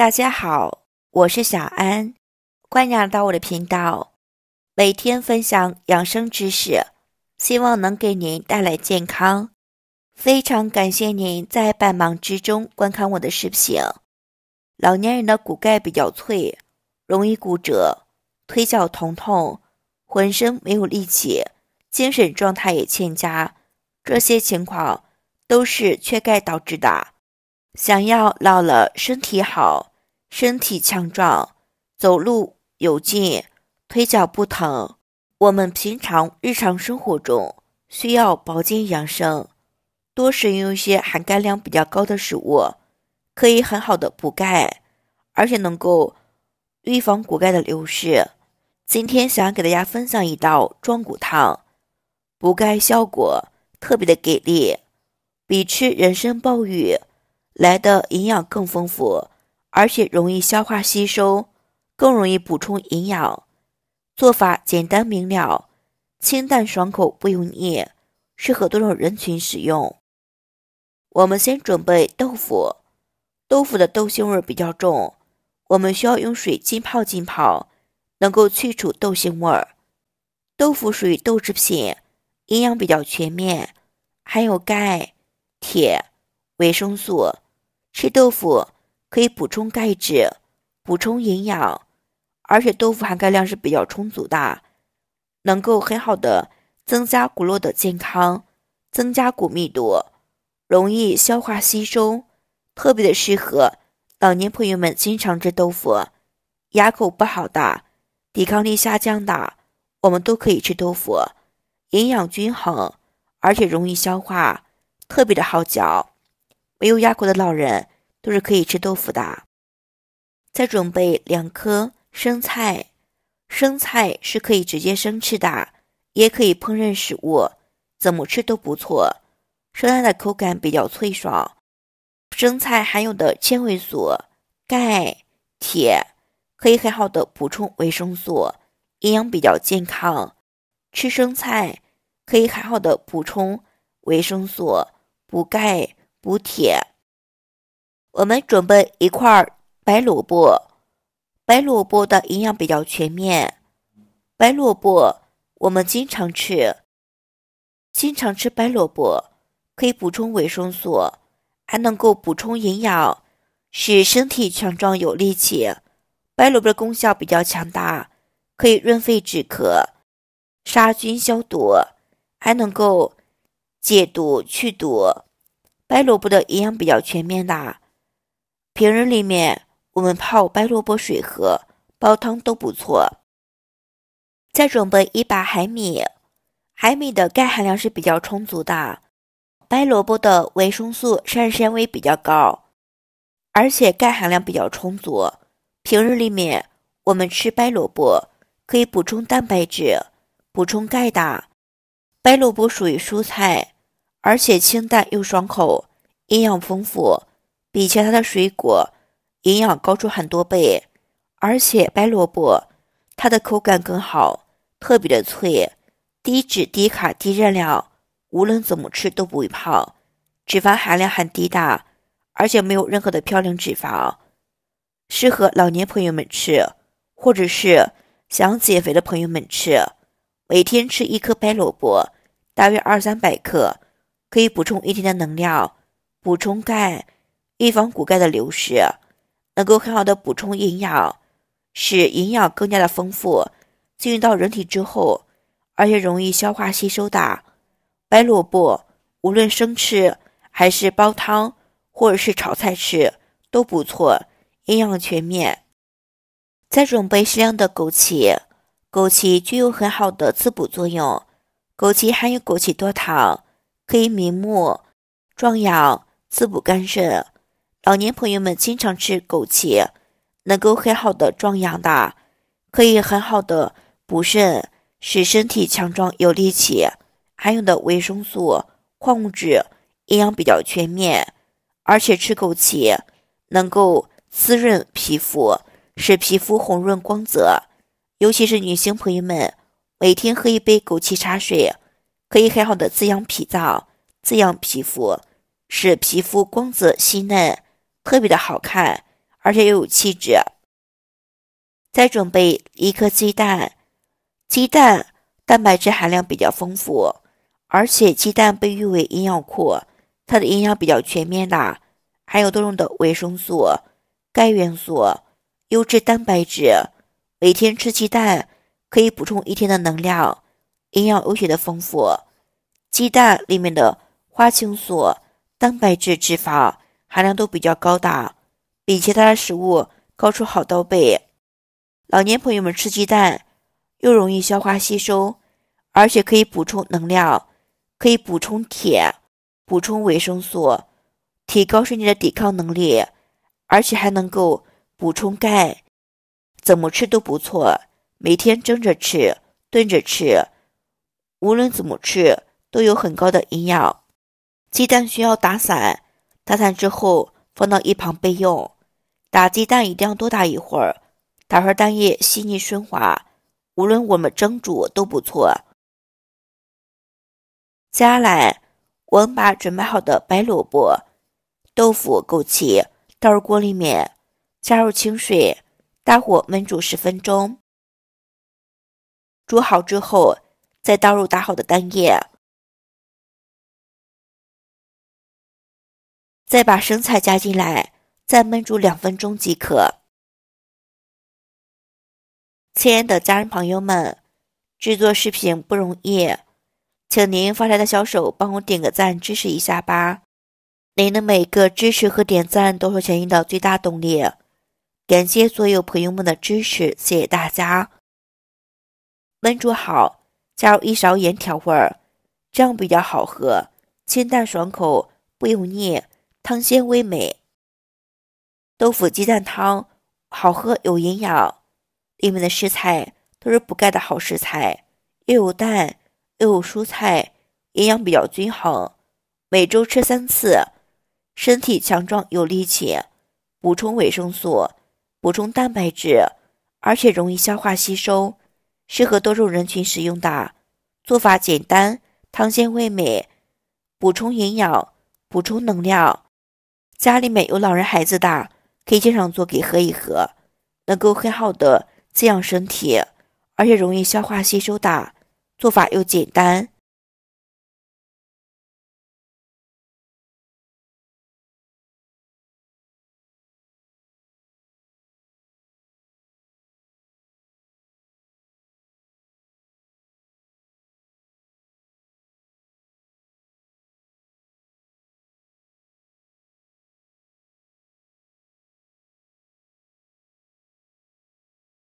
大家好，我是小安，欢迎来到我的频道，每天分享养生知识，希望能给您带来健康。非常感谢您在百忙之中观看我的视频。老年人的骨钙比较脆，容易骨折，腿脚疼痛，浑身没有力气，精神状态也欠佳，这些情况都是缺钙导致的。想要老了身体好。身体强壮，走路有劲，腿脚不疼。我们平常日常生活中需要保健养生，多食用一些含钙量比较高的食物，可以很好的补钙，而且能够预防骨钙的流失。今天想给大家分享一道壮骨汤，补钙效果特别的给力，比吃人参、鲍鱼来的营养更丰富。而且容易消化吸收，更容易补充营养，做法简单明了，清淡爽口，不油腻，适合多种人群使用。我们先准备豆腐，豆腐的豆腥味比较重，我们需要用水浸泡浸泡，能够去除豆腥味儿。豆腐属于豆制品，营养比较全面，含有钙、铁、维生素。吃豆腐。可以补充钙质，补充营养，而且豆腐含钙量是比较充足的，能够很好的增加骨络的健康，增加骨密度，容易消化吸收，特别的适合老年朋友们经常吃豆腐，牙口不好的，抵抗力下降的，我们都可以吃豆腐，营养均衡，而且容易消化，特别的好嚼，没有牙口的老人。都是可以吃豆腐的。再准备两颗生菜，生菜是可以直接生吃的，也可以烹饪食物，怎么吃都不错。生菜的口感比较脆爽，生菜含有的纤维素、钙、铁，可以很好的补充维生素，营养比较健康。吃生菜可以很好的补充维生素、补钙、补铁。我们准备一块白萝卜，白萝卜的营养比较全面。白萝卜我们经常吃，经常吃白萝卜可以补充维生素，还能够补充营养，使身体强壮有力气。白萝卜的功效比较强大，可以润肺止咳、杀菌消毒，还能够解毒去毒。白萝卜的营养比较全面的。平日里面，我们泡白萝卜水喝、煲汤都不错。再准备一把海米，海米的钙含量是比较充足的。白萝卜的维生素、膳食纤维比较高，而且钙含量比较充足。平日里面，我们吃白萝卜可以补充蛋白质、补充钙的。白萝卜属于蔬菜，而且清淡又爽口，营养丰富。比其他的水果营养高出很多倍，而且白萝卜它的口感更好，特别的脆，低脂、低卡、低热量，无论怎么吃都不会胖，脂肪含量很低的，而且没有任何的嘌呤脂肪，适合老年朋友们吃，或者是想减肥的朋友们吃。每天吃一颗白萝卜，大约二三百克，可以补充一天的能量，补充钙。预防骨钙的流失，能够很好的补充营养，使营养更加的丰富。进入到人体之后，而且容易消化吸收的白萝卜，无论生吃还是煲汤或者是炒菜吃都不错，营养全面。再准备适量的枸杞，枸杞具有很好的滋补作用。枸杞含有枸杞多糖，可以明目、壮阳、滋补肝肾。老年朋友们经常吃枸杞，能够很好的壮阳的，可以很好的补肾，使身体强壮有力气。含有的维生素、矿物质，营养比较全面。而且吃枸杞能够滋润皮肤，使皮肤红润光泽。尤其是女性朋友们，每天喝一杯枸杞茶水，可以很好的滋养脾脏、滋养皮肤，使皮肤光泽细嫩。特别的好看，而且又有气质。再准备一颗鸡蛋，鸡蛋蛋白质含量比较丰富，而且鸡蛋被誉为营养库，它的营养比较全面的，含有多种的维生素、钙元素、优质蛋白质。每天吃鸡蛋可以补充一天的能量，营养尤其的丰富。鸡蛋里面的花青素、蛋白质、脂肪。含量都比较高大，比其他的食物高出好多倍。老年朋友们吃鸡蛋，又容易消化吸收，而且可以补充能量，可以补充铁，补充维生素，提高身体的抵抗能力，而且还能够补充钙。怎么吃都不错，每天蒸着吃，炖着吃，无论怎么吃都有很高的营养。鸡蛋需要打散。打散之后，放到一旁备用。打鸡蛋一定要多打一会儿，打出蛋液细腻顺滑，无论我们蒸煮都不错。接下来，我们把准备好的白萝卜、豆腐枸杞倒入锅里面，加入清水，大火焖煮十分钟。煮好之后，再倒入打好的蛋液。再把生菜加进来，再焖煮两分钟即可。亲爱的家人朋友们，制作视频不容易，请您发财的小手帮我点个赞支持一下吧！您的每个支持和点赞都是前进的最大动力。感谢所有朋友们的支持，谢谢大家。焖煮好，加入一勺盐调味儿，这样比较好喝，清淡爽口，不油腻。汤鲜味美，豆腐鸡蛋汤好喝有营养，里面的食材都是补钙的好食材，又有蛋又有蔬菜，营养比较均衡。每周吃三次，身体强壮有力气，补充维生素，补充蛋白质，而且容易消化吸收，适合多种人群食用的。做法简单，汤鲜味美，补充营养，补充能量。家里面有老人孩子大，可以经常做给喝一喝，能够很好的滋养身体，而且容易消化吸收的，做法又简单。